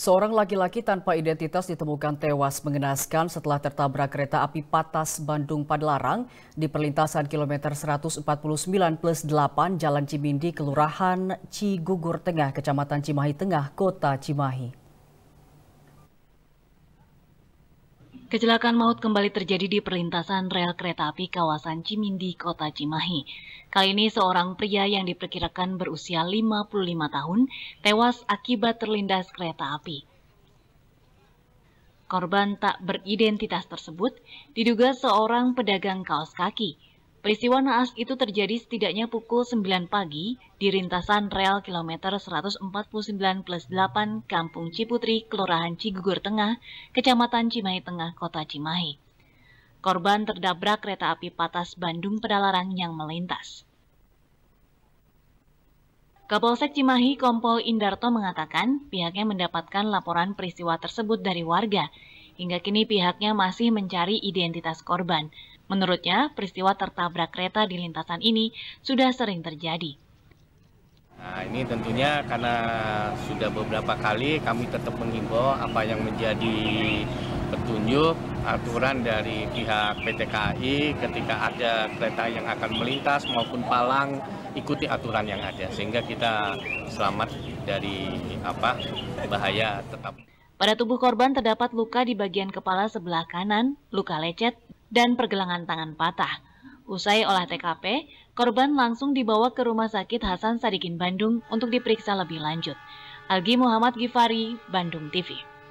Seorang laki-laki tanpa identitas ditemukan tewas mengenaskan setelah tertabrak kereta api Patas Bandung Padalarang di perlintasan kilometer 149 plus 8 Jalan Cimindi, Kelurahan Cigugur Tengah, Kecamatan Cimahi Tengah, Kota Cimahi. Kecelakaan maut kembali terjadi di perlintasan rel kereta api kawasan Cimindi, Kota Cimahi. Kali ini seorang pria yang diperkirakan berusia 55 tahun tewas akibat terlindas kereta api. Korban tak beridentitas tersebut diduga seorang pedagang kaos kaki. Peristiwa naas itu terjadi setidaknya pukul 9 pagi di rintasan rel kilometer 149 plus 8 Kampung Ciputri, Kelurahan Cigugur Tengah, Kecamatan Cimahi Tengah, Kota Cimahi. Korban terdabrak kereta api patas Bandung Pedalarang yang melintas. Kapolsek Cimahi Kompol Indarto mengatakan pihaknya mendapatkan laporan peristiwa tersebut dari warga. Hingga kini pihaknya masih mencari identitas korban. Menurutnya, peristiwa tertabrak kereta di lintasan ini sudah sering terjadi. Nah, ini tentunya karena sudah beberapa kali kami tetap mengimbau apa yang menjadi petunjuk aturan dari pihak PT KAI ketika ada kereta yang akan melintas maupun palang ikuti aturan yang ada sehingga kita selamat dari apa bahaya tetap. Pada tubuh korban terdapat luka di bagian kepala sebelah kanan, luka lecet, dan pergelangan tangan patah. Usai olah TKP, korban langsung dibawa ke Rumah Sakit Hasan Sadikin Bandung untuk diperiksa lebih lanjut. Algi Muhammad Gifari, Bandung TV.